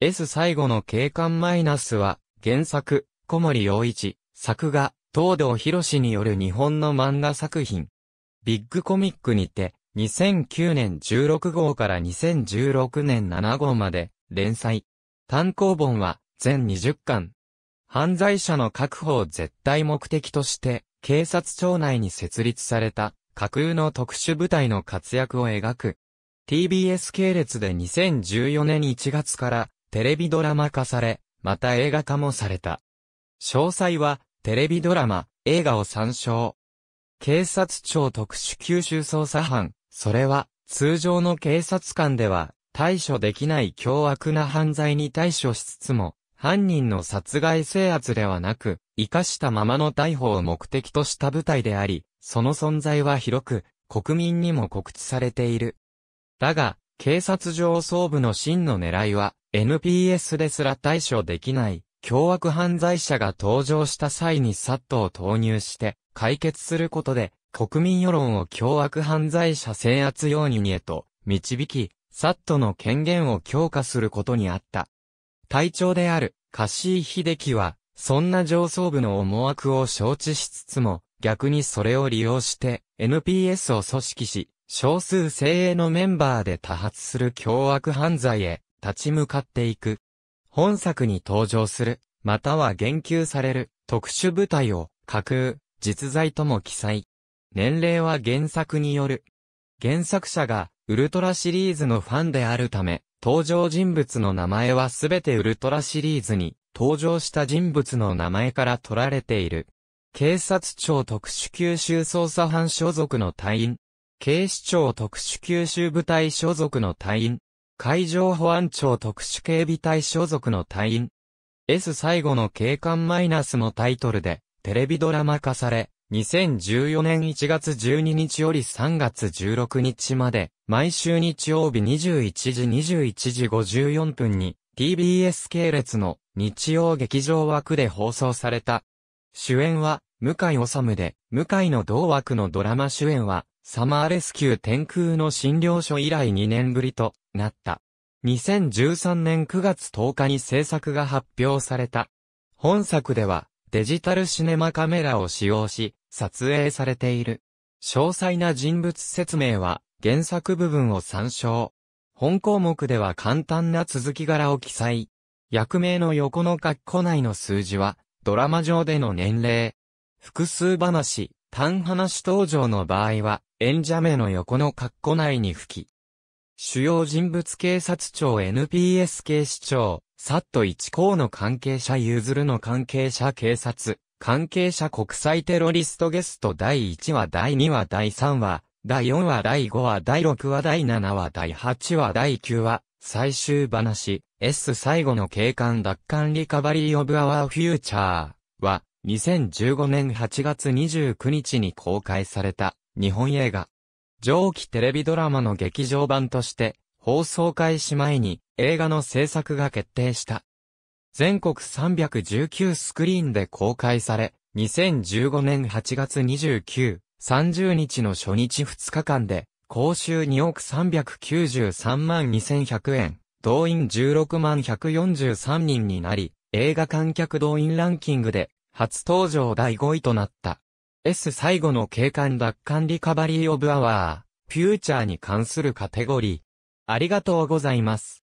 S 最後の警官マイナスは、原作、小森洋一、作画、東堂博士による日本の漫画作品。ビッグコミックにて、2009年16号から2016年7号まで、連載。単行本は、全20巻。犯罪者の確保を絶対目的として、警察庁内に設立された、架空の特殊部隊の活躍を描く。TBS 系列で2014年1月からテレビドラマ化され、また映画化もされた。詳細は、テレビドラマ、映画を参照。警察庁特殊九州捜査班、それは、通常の警察官では、対処できない凶悪な犯罪に対処しつつも、犯人の殺害制圧ではなく、生かしたままの逮捕を目的とした部隊であり、その存在は広く、国民にも告知されている。だが、警察上層部の真の狙いは、NPS ですら対処できない、凶悪犯罪者が登場した際にサットを投入して、解決することで、国民世論を凶悪犯罪者制圧容認へと、導き、サットの権限を強化することにあった。隊長である、カー・ヒ秀樹は、そんな上層部の思惑を承知しつつも、逆にそれを利用して、NPS を組織し、少数精鋭のメンバーで多発する凶悪犯罪へ、立ち向かっていく。本作に登場する、または言及される、特殊部隊を、架空、実在とも記載。年齢は原作による。原作者が、ウルトラシリーズのファンであるため、登場人物の名前はすべてウルトラシリーズに、登場した人物の名前から取られている。警察庁特殊吸収捜査班所属の隊員。警視庁特殊吸収部隊所属の隊員。海上保安庁特殊警備隊所属の隊員。S 最後の警官マイナスのタイトルで、テレビドラマ化され、2014年1月12日より3月16日まで、毎週日曜日21時21時54分に、TBS 系列の日曜劇場枠で放送された。主演は、向井治で、向井の同枠のドラマ主演は、サマーレスキュー天空の診療所以来2年ぶりとなった。2013年9月10日に制作が発表された。本作ではデジタルシネマカメラを使用し撮影されている。詳細な人物説明は原作部分を参照。本項目では簡単な続き柄を記載。役名の横の括弧内の数字はドラマ上での年齢。複数話、単話登場の場合は演者名の横の括弧内に吹き。主要人物警察庁 NPS 警視庁、サット1校の関係者ゆずるの関係者警察、関係者国際テロリストゲスト第1話第2話第3話、第4話第5話第6話第7話第8話第9話、最終話、S 最後の警官奪還リカバリーオブアワーフューチャーは、2015年8月29日に公開された日本映画。上記テレビドラマの劇場版として、放送開始前に映画の制作が決定した。全国319スクリーンで公開され、2015年8月29、30日の初日2日間で、公衆2億393万2100円、動員16万143人になり、映画観客動員ランキングで、初登場第5位となった。S 最後の景観奪還リカバリーオブアワー、フューチャーに関するカテゴリー。ありがとうございます。